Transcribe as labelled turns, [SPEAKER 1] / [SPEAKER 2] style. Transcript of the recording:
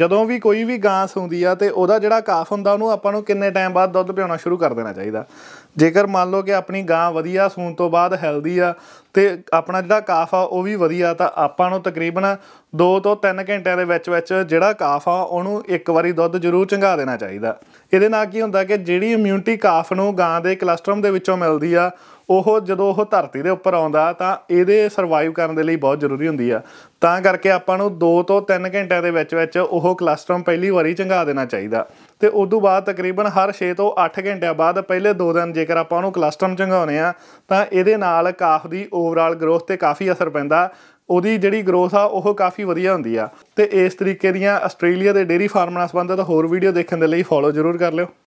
[SPEAKER 1] ਜਦੋਂ ਵੀ ਕੋਈ ਵੀ ਗਾਂ ਸੌਂਦੀ ਆ ਤੇ ਉਹਦਾ ਜਿਹੜਾ ਕਾਫ ਹੁੰਦਾ ਉਹਨੂੰ ਆਪਾਂ ਨੂੰ ਕਿੰਨੇ ਟਾਈਮ ਬਾਅਦ ਦੁੱਧ ਪਿਆਉਣਾ ਸ਼ੁਰੂ ਕਰ ਦੇਣਾ ਚਾਹੀਦਾ ਜੇਕਰ ਮੰਨ ਲਓ ਕਿ ਆਪਣੀ ਗਾਂ ਵਧੀਆ ਸੂਣ ਤੋਂ ਬਾਅਦ ਹੈਲਦੀ ਆ ਤੇ ਆਪਣਾ ਜਿਹੜਾ ਕਾਫ ਆ ਉਹ ਵੀ ਵਧੀਆ ਤਾਂ ਆਪਾਂ ਨੂੰ ਤਕਰੀਬਨ 2 ਤੋਂ 3 ਘੰਟਿਆਂ ਦੇ ਵਿੱਚ ਵਿੱਚ ਜਿਹੜਾ ਕਾਫ ਆ ਉਹਨੂੰ ਇੱਕ ਵਾਰੀ ਦੁੱਧ ਜ਼ਰੂਰ ਚੰਗਾ ਦੇਣਾ ਚਾਹੀਦਾ ਇਹਦੇ ਨਾਲ ਕੀ ਹੁੰਦਾ ਕਿ ਜਿਹੜੀ ਇਮਿਊਨਿਟੀ ਕਾਫ ਨੂੰ ਗਾਂ ਦੇ ਕਲਸਟਰਮ ਦੇ ਵਿੱਚੋਂ ਮਿਲਦੀ ਆ ਉਹ ਜਦੋਂ ਉਹ ਧਰਤੀ ਦੇ ਉੱਪਰ ਆਉਂਦਾ ਤਾਂ ਇਹਦੇ ਸਰਵਾਈਵ ਕਰਨ ਦੇ ਲਈ ਬਹੁਤ ਜ਼ਰੂਰੀ ਹੁੰਦੀ ਆ ਤਾਂ ਕਰਕੇ ਆਪਾਂ ਨੂੰ 2 ਤੋਂ 3 ਘੰਟਿਆਂ ਦੇ ਵਿੱਚ ਵਿੱਚ ਉਹ ਕਲਸਟਰਮ ਪਹਿਲੀ ਵਾਰੀ ਚੰਗਾ ਦੇਣਾ ਚਾਹੀਦਾ ਤੇ ਉਸ ਤੋਂ ਬਾਅਦ ਤਕਰੀਬਨ ਹਰ 6 ਤੋਂ 8 ਘੰਟਿਆਂ ਬਾਅਦ ਪਹਿਲੇ 2 ਦਿਨ ਜੇਕਰ ਆਪਾਂ ਉਹਨੂੰ ਕਲਸਟਰਮ ਚੰਗਾਉਨੇ ਆ ਤਾਂ ਇਹਦੇ ਨਾਲ ਕਾਫ ਦੀ ਓਵਰਆਲ ਗਰੋਥ ਤੇ ਕਾਫੀ ਅਸਰ ਪੈਂਦਾ ਉਹਦੀ ਜਿਹੜੀ ਗਰੋਥ ਆ ਉਹ ਕਾਫੀ ਵਧੀਆ ਹੁੰਦੀ ਆ ਤੇ ਇਸ ਤਰੀਕੇ ਦੀਆਂ ਆਸਟ੍ਰੇਲੀਆ ਦੇ ਡੇਰੀ ਫਾਰਮਰਾਂ ਨਾਲ ਸੰਬੰਧਿਤ ਹੋਰ ਵੀਡੀਓ ਦੇਖਣ ਦੇ ਲਈ ਫੋਲੋ ਜ਼ਰੂਰ ਕਰ ਲਿਓ